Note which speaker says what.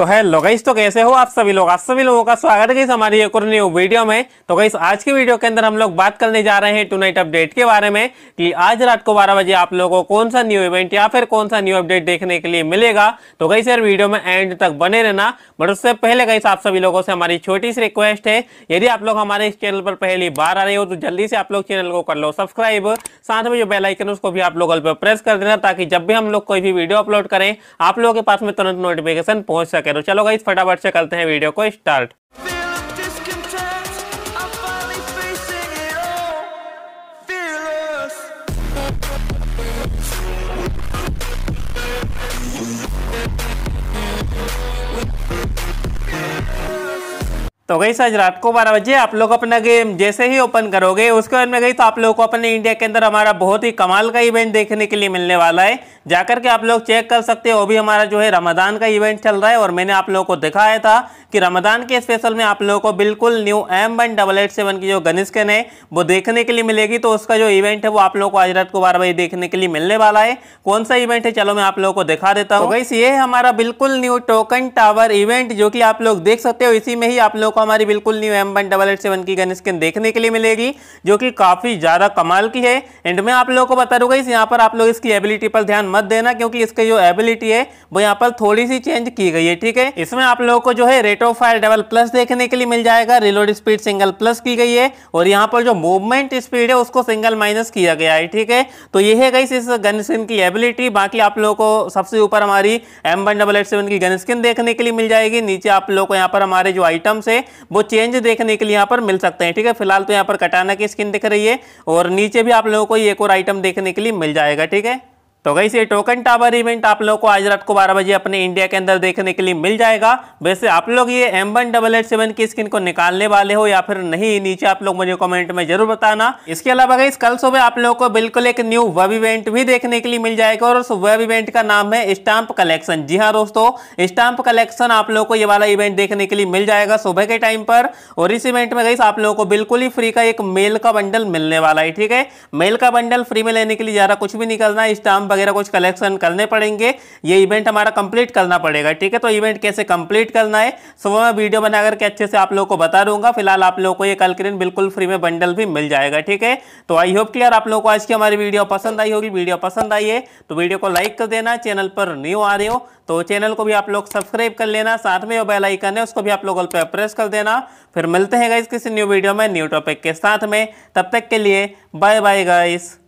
Speaker 1: तो है लोगाइस तो कैसे हो आप सभी लोग आप सभी लोगों का स्वागत है हमारी एक और न्यू वीडियो में तो गई आज की वीडियो के अंदर हम लोग बात करने जा रहे हैं टू नाइट अपडेट के बारे में कि आज रात को 12 बजे आप लोगों को कौन सा न्यू इवेंट या फिर कौन सा न्यू अपडेट देखने के लिए मिलेगा तो गई सर वीडियो में एंड तक बने रहना बट उससे पहले गई आप सभी लोगों से हमारी छोटी सी रिक्वेस्ट है यदि आप लोग हमारे इस चैनल पर पहली बार आ रहे हो तो जल्दी से आप लोग चैनल को कर लो सब्सक्राइब साथ में जो बेलाइकन उसको भी आप लोग प्रेस कर देना ताकि जब भी हम लोग कोई भी वीडियो अपलोड करें आप लोगों के पास में तुरंत नोटिफिकेशन पहुंच सके करो चलो गाइस फटाफट से करते हैं वीडियो को start We'll be right back. तो गई आज रात को बारह बजे आप लोग अपना गेम जैसे ही ओपन करोगे उसके बाद में गई तो आप लोग को अपने इंडिया के अंदर हमारा बहुत ही कमाल का इवेंट देखने के लिए मिलने वाला है जाकर के आप लोग चेक कर सकते हो वो भी हमारा जो है रमदान का इवेंट चल रहा है और मैंने आप लोगों को दिखाया था कि रमदान के स्पेशल में आप लोगों को बिल्कुल new M one double eight seven की जो गन है वो देखने के लिए मिलेगी तो उसका जो इवेंट है वो आप लोगों को आज रात को बारह बजे देखने के लिए मिलने वाला है कौन सा इवेंट है चलो मैं आप लोगों को दिखा देता हूँ तो ये हमारा बिल्कुल न्यू टोकन टावर इवेंट जो कि आप लोग देख सकते हो इसी में ही आप लोग आपको हमारी बिल्कुल new M one double eight seven की गन स्किन देखने के लिए मिलेगी जो कि काफ़ी ज़्यादा कमाल की है एंड मैं आप लोगों को बता दूंगा इस यहाँ पर आप लोग इसकी एबिलिटी पर ध्यान मत देना क्योंकि इसकी जो एबिलिटी है वो यहाँ पर थोड़ी सी चेंज की गई है ठीक है इसमें आप लोगों को जो है rate of fire double plus देखने के लिए मिल जाएगा रिलोड स्पीड सिंगल प्लस की गई है और यहाँ पर जो मूवमेंट स्पीड है उसको सिंगल माइनस किया गया है ठीक है तो ये है गई इस गन स्किन की एबिलिटी बाकी आप लोगों को सबसे ऊपर हमारी M one double eight seven की गन स्किन देखने के लिए मिल जाएगी नीचे आप लोगों को यहाँ पर हमारे जो आइटम्स है वो चेंज देखने के लिए यहाँ पर मिल सकते हैं ठीक है फिलहाल तो यहाँ पर कटाना की स्किन दिख रही है और नीचे भी आप लोगों को एक और आइटम देखने के लिए मिल जाएगा ठीक है तो गई ये टोकन टावर इवेंट आप लोगों को आज रात को 12 बजे अपने इंडिया के अंदर देखने के लिए मिल जाएगा वैसे आप लोग ये M one double eight seven की स्किन को निकालने वाले हो या फिर नहीं नीचे आप लोग मुझे कमेंट में जरूर बताना इसके अलावा गई कल सुबह आप लोगों को बिल्कुल एक न्यू वेब इवेंट भी देखने के लिए मिल जाएगा और उस वेब इवेंट का नाम है स्टाम्प कलेक्शन जी हाँ दोस्तों स्टाम्प कलेक्शन आप लोग को ये वाला इवेंट देखने के लिए मिल जाएगा सुबह के टाइम पर और इस इवेंट में गई आप लोगों को बिल्कुल ही फ्री का एक मेल का बंडल मिलने वाला है ठीक है मेल का बंडल फ्री में लेने के लिए ज़्यादा कुछ भी निकलना स्टाम्प वगैरह कुछ कलेक्शन करने पड़ेंगे ये इवेंट हमारा कंप्लीट करना पड़ेगा ठीक है तो इवेंट कैसे कंप्लीट करना है सो मैं वीडियो बना करके अच्छे से आप लोगों को बता दूंगा फिलहाल आप लोगों को ये कल कैलक्रीन बिल्कुल फ्री में बंडल भी मिल जाएगा ठीक है तो आई होप क्लियर आप लोगों को आज की हमारी वीडियो पसंद आई होगी वीडियो पसंद आई है तो वीडियो को लाइक कर देना चैनल पर न्यू आ रहे हो तो चैनल को भी आप लोग सब्सक्राइब कर लेना साथ में जो बेल आइकन है उसको भी आप लोग पे प्रेस कर देना फिर मिलते हैं गाइस किसी न्यू वीडियो में न्यू टॉपिक के साथ में तब तक के लिए बाय बाय गाइस